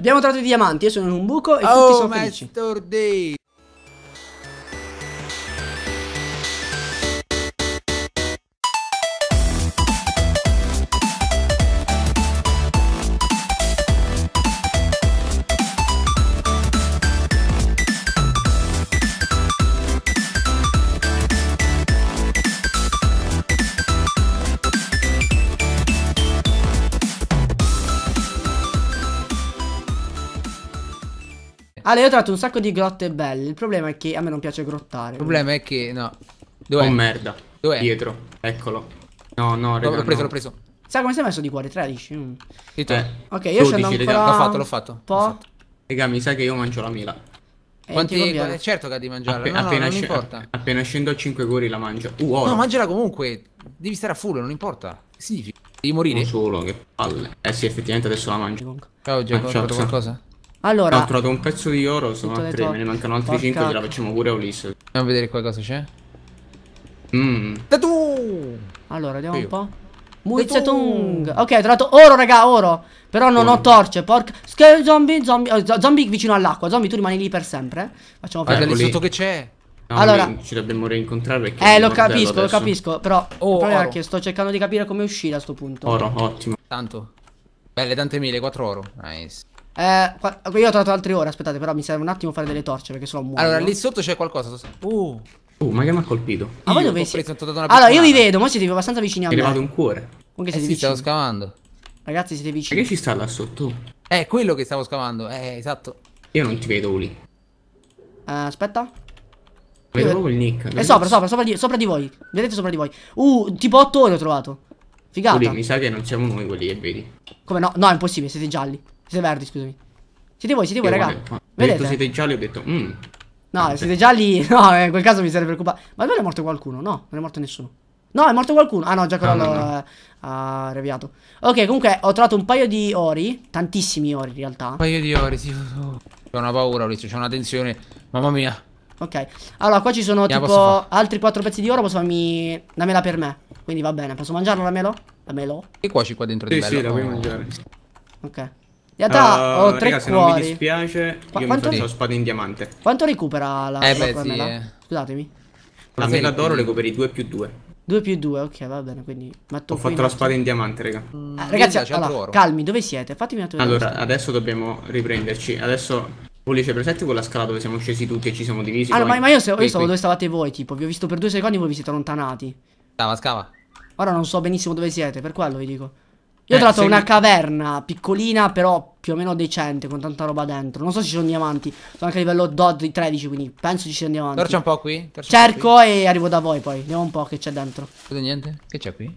Abbiamo trovato i diamanti, io sono in un buco e oh, tutti sono felici. Day. Ale, ho trovato un sacco di grotte belle. Il problema è che a me non piace grottare. Il problema è che, no. Dov'è? Oh merda. Dov'è? Dietro. Eccolo. No, no, raga, L'ho preso, no. l'ho preso. Sai come sei messo di cuore? 13. Mm. E te? Eh, ok, io 12, scendo ancora... L'ho fatto, l'ho fatto. Po'. Raga, mi sa che io mangio la mela. Eh, Quanti... Eh, certo che ha di mangiarla. Appe no, appena, no, non importa. appena scendo a 5 gori la mangio. Uh, oro. no, mangiala comunque. Devi stare a full, non importa. Sì, Devi morire. Non solo, che palle. Eh sì, effettivamente adesso la mangio. Ciao, Giacomo, eh, ho qualcosa? Allora, ho trovato un pezzo di oro, sono a 3, me ne mancano altri Porca 5, te facciamo pure a Ulisse. Andiamo a vedere qua cosa c'è. Mmm. Tattoo! Allora, vediamo Io. un po'. Muizzetung. Ok, ho trovato oro, raga, oro. Però non oh. ho torce, porca. Scale zombie, zombie. Oh, zombie vicino all'acqua. Zombie, tu rimani lì per sempre. Facciamo fare. Guarda lì sotto che c'è. No, allora, ci dobbiamo rincontrare perché Eh, lo capisco, adesso. lo capisco, però oh, il problema che sto cercando di capire come uscire a sto punto. Oro, ottimo. Tanto. Belle tante mille, 4 oro. Nice. Eh, qua, io ho trovato altre ore, aspettate, però mi serve un attimo fare delle torce perché sono muoio. Allora, lì sotto c'è qualcosa. Uh. Uh, ma che mi ha colpito? Ma voi dove siete? Allora, io vi vedo, ma siete abbastanza vicini a me. Mi è arrivato un cuore. Comunque eh siete sì, vicini. stavo scavando. Ragazzi, siete vicini. Ma che ci sta là sotto? Eh, quello che stavo scavando, eh, esatto. Io non ti vedo, Uli. Uh, eh, aspetta. Vedo proprio il nick. È eh, sopra, sopra, sopra di, sopra di voi. Vedete sopra di voi. Uh, tipo 8 ore ho trovato. Figata. Uli, mi sa che non siamo noi quelli che vedi. Come no? No, è impossibile, siete gialli. Verdi, scusami. Siete voi, siete voi, raga. Vedete? detto siete gialli, ho detto... Mm. No, cioè. siete gialli... No, in quel caso mi sarei preoccupato. Ma dove è morto qualcuno? No, non è morto nessuno. No, è morto qualcuno. Ah no, già quello ah, no, no. ha reviato. Ok, comunque ho trovato un paio di ori. Tantissimi ori in realtà. Un paio di ori, sì. Ho una paura, Maurizio, c'è una tensione. Mamma mia. Ok. Allora, qua ci sono yeah, tipo altri quattro pezzi di oro. Posso farmi la mela per me. Quindi va bene. Posso mangiarla la mela? La mela? E cuoci qua dentro sì, di bello? Sì, la puoi mangiare. Ok. In realtà uh, ho tre ragazzi, cuori. non mi dispiace, Qua, io quanto mi faccio spada in diamante. Quanto recupera la, eh, beh, cornella? Sì, eh. Scusatemi. La mela d'oro recuperi 2 più 2. 2 più 2, ok, va bene, quindi... ho fatto la spada in diamante, raga. Mm, ragazzi, allora, calmi, dove siete? Fatemi una Allora, adesso dobbiamo riprenderci. Adesso Pollice presente con la scala dove siamo scesi tutti e ci siamo divisi. Allora, ma, ma io, se, io stavo dove stavate voi, tipo, vi ho visto per due secondi, e voi vi siete allontanati. Scava, scava. Ora non so benissimo dove siete, per quello vi dico. Io ho eh, trovato una mi... caverna piccolina, però più o meno decente, con tanta roba dentro. Non so se ci sono diamanti. Sono anche a livello DOD di 13, quindi penso ci siano diamanti. Torcia un po' qui. Cerco qui. e arrivo da voi poi. Vediamo un po' che c'è dentro. Cosa niente? Che c'è qui?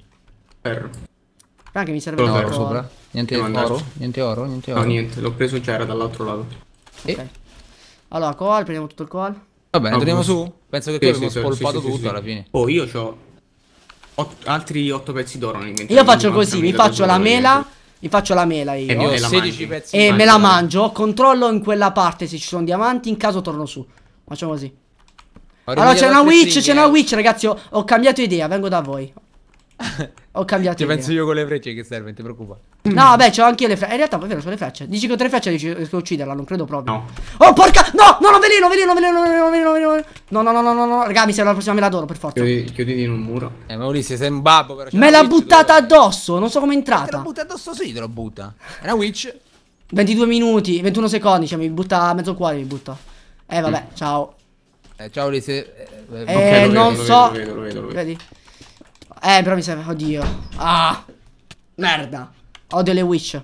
Ferro. che mi serve oro sopra. Niente oro? Niente oro? Niente oro? No, niente. L'ho preso già, era dall'altro lato. E? Ok. Allora, coal, prendiamo tutto il coal. Va bene, andiamo ah, su. Penso che sì, qui sì, abbiamo sì, spolpato tutto alla fine. Oh, io ho altri 8 pezzi d'oro Io faccio così, mi faccio la mela mi faccio la mela io. E, io la e me la mangio. Controllo in quella parte se ci sono diamanti. In caso torno su. Facciamo così. Allora c'è una witch, c'è una witch, ragazzi. Ho, ho cambiato idea. Vengo da voi. Ho cambiato. Ti idea. penso io con le frecce che serve, ti preoccupa. No, vabbè, c'ho anche io le frecce. In realtà, poi è vero, sono le frecce. Dici che ho tre frecce e riesco a ucciderla, non credo proprio. No. Oh, porca! No, no, no, veleno, veleno, veleno, veleno, veleno, veleno. No, no, no, no, no, no. Raga, mi serve la prossima, me la d'oro, per forza. Chiudi, chiuditi in un muro. Eh, ma Ulisse, sei un babbo, però. Me l'ha buttata addosso, non so come è entrata. Te la butta addosso, sì, te la butta. È una witch. 22 minuti, 21 secondi, cioè mi butta mezzo cuore, mi butta. Eh, vabbè, mm. ciao. Eh, ciao Ulisse. Eh, eh, eh okay, non vedo, so. Lo vedo, lo vedo, lo vedo, lo vedo. Vedi? Eh, però mi serve. Oddio. Ah. Merda. Odio le witch.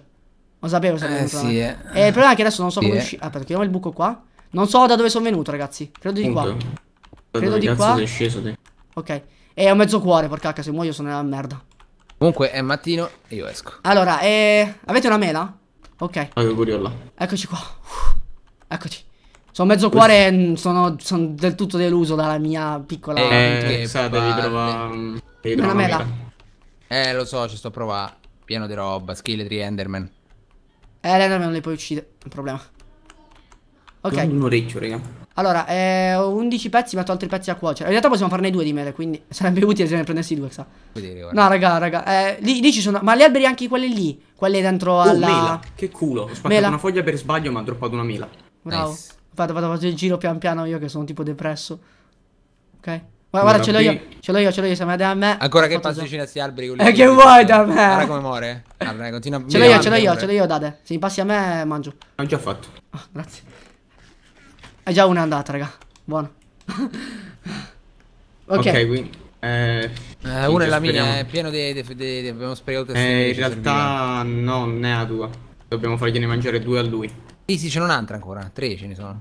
Lo sapevo se eh, sì, eh. E eh, il problema è che adesso non so sì, come eh. uscire. Ah, perché ho il buco qua. Non so da dove sono venuto, ragazzi. Credo di qua. Punto. Credo di qua. Sceso, te. ok. E ho mezzo cuore, porca cacca, Se muoio sono nella merda. Comunque è mattino e io esco. Allora, eh... avete una mela? Ok. Avevo pure Eccoci qua. Uff. Eccoci. Sono mezzo cuore, sono, sono, del tutto deluso dalla mia piccola... Eh, eh sa, devi trovare... Pedro, una mela. Eh, lo so, ci sto a provare. Pieno di roba, scheletri enderman. Eh, l'enderman non li puoi uccidere, un problema. Ok. un orecchio, raga. Allora, eh, ho 11 pezzi, metto altri pezzi a cuocere. In realtà possiamo farne due di mele, quindi sarebbe utile se ne prendessi due, sa. Dire, no, raga, raga. Eh, lì, lì, ci sono. Ma gli alberi anche quelli lì. Quelli dentro oh, alla. mela. Che culo. Ho spaccato mela. una foglia per sbaglio, ma ho droppato una mela. Bravo. Nice. Vado, vado, vado il giro pian piano io che sono tipo depresso. Ok. Guarda, guarda, ce l'ho io. Ce l'ho io, ce l'ho io, siamo da me. Ancora che passi vicino a questi alberi. E eh, che vuoi da me? Guarda come muore. Allora, continua. Ce l'ho io, ce l'ho io, ce l'ho io, Dade. Se mi passi a me, mangio. L'ho già fatto. Oh, grazie. È già una andata, raga. Buono. ok. Ok, quindi. Eh, eh una è la mia, è pieno di... abbiamo sprecato Eh, in realtà non è la tua. Dobbiamo fargliene mangiare due a lui. Sì, sì, ce n'è un'altra ancora. Tre ce ne sono.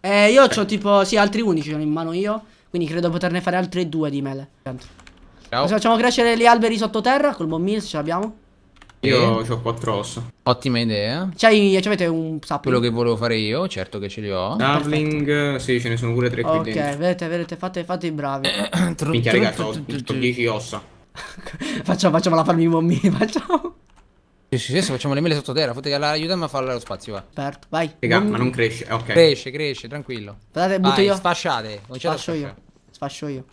Eh, io ho tipo, sì, altri 11 ce in mano io. Quindi credo poterne fare altre due di mele. Adesso facciamo crescere gli alberi sottoterra col se ce l'abbiamo. Io e... ho quattro ossa. Ottima idea. C'hai, avete un sapo? Quello che volevo fare io, certo che ce li ho. Darling, sì, ce ne sono pure tre qui dentro. Ok, vedete, vedete, fate, fate i bravi. Minchia, ragazzi, ho 10 ossa. facciamo, facciamo la farmi bombini, facciamo. Sì, sì, adesso facciamo le mele sottoterra. Potete aiutarmi a fare lo spazio, va. Aperto, vai. Raga, ma non cresce, ok. Cresce, cresce, tranquillo. Guardate, butto vai, io. Sfasciate. Non c'è Sfascio io. Sfascio io.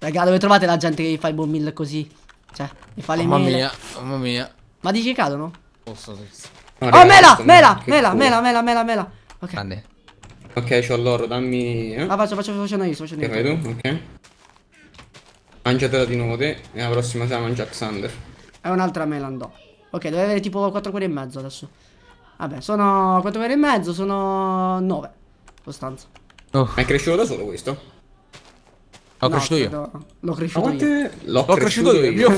Raga, dove trovate la gente che gli fa il bomb meal così? Cioè, gli fa le mamma mele. Mamma mia, mamma mia. Ma dici che cadono? Posso, no, oh, mela, mela, mela, mela, mela, mela, mela. Ok. Grande. Ok, c'ho l'oro, dammi... Eh? Ah, faccio, faccio, faccio io, faccio io. Che fai Ok. Mangiatela di nuovo te e la prossima sera mangia Xander. È un'altra mela andò. Ok, deve avere tipo 4 cuori e mezzo adesso. Vabbè, sono 4 cuori e mezzo, sono 9. Costanza. Oh. È cresciuto da solo questo? L'ho no, cresciuto io. L'ho cresciuto Quante... io. L'ho cresciuto, io.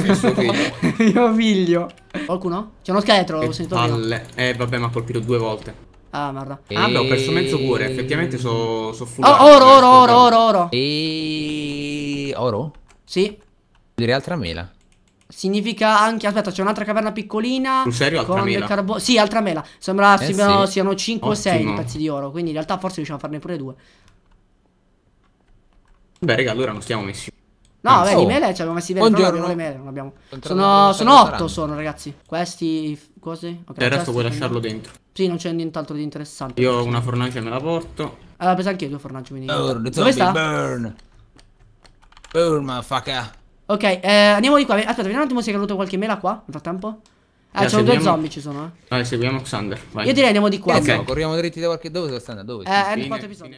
Mio figlio. Qualcuno? C'è uno scheletro, l'ho sentito palle. prima. Eh, vabbè, mi ha colpito due volte. Ah, merda. Ah, beh, ho perso mezzo cuore. Effettivamente sono so fullato. Oh, oro, oro, oro, oro, oro. E... Oro? Sì. Vuol dire altra mela. Significa anche, aspetta, c'è un'altra caverna piccolina. Sul serio, altra mela? Carbo... Sì, altra mela. Sembra eh, siano, sì. siano 5 o 6 pezzi di oro. Quindi in realtà forse riusciamo a farne pure due. Beh, raga, allora non stiamo messi. No, vabbè, ah, vedi, oh. mele ci abbiamo messi bene. Buongiorno. Le mele, non abbiamo... Sono, sono 8 sono, ragazzi. Questi cose. Okay, il resto puoi lasciarlo dentro. Sì, non c'è nient'altro di interessante. Io ho una fornace me la porto. Allora, pesa anche io due fornace, quindi. Burn, Dove sta? Burn. Burn, motherfucker. Ok, eh, andiamo di qua. Aspetta, vediamo un attimo se è caduto qualche mela qua. Nel frattempo. Eh, yeah, c'erano seguiamo... due zombie ci sono, eh. Vai, seguiamo Xander. Vai. Io direi andiamo di qua. Ok, no, corriamo dritti da qualche dove sto andando? Dove? Eh, è il quarto episodio.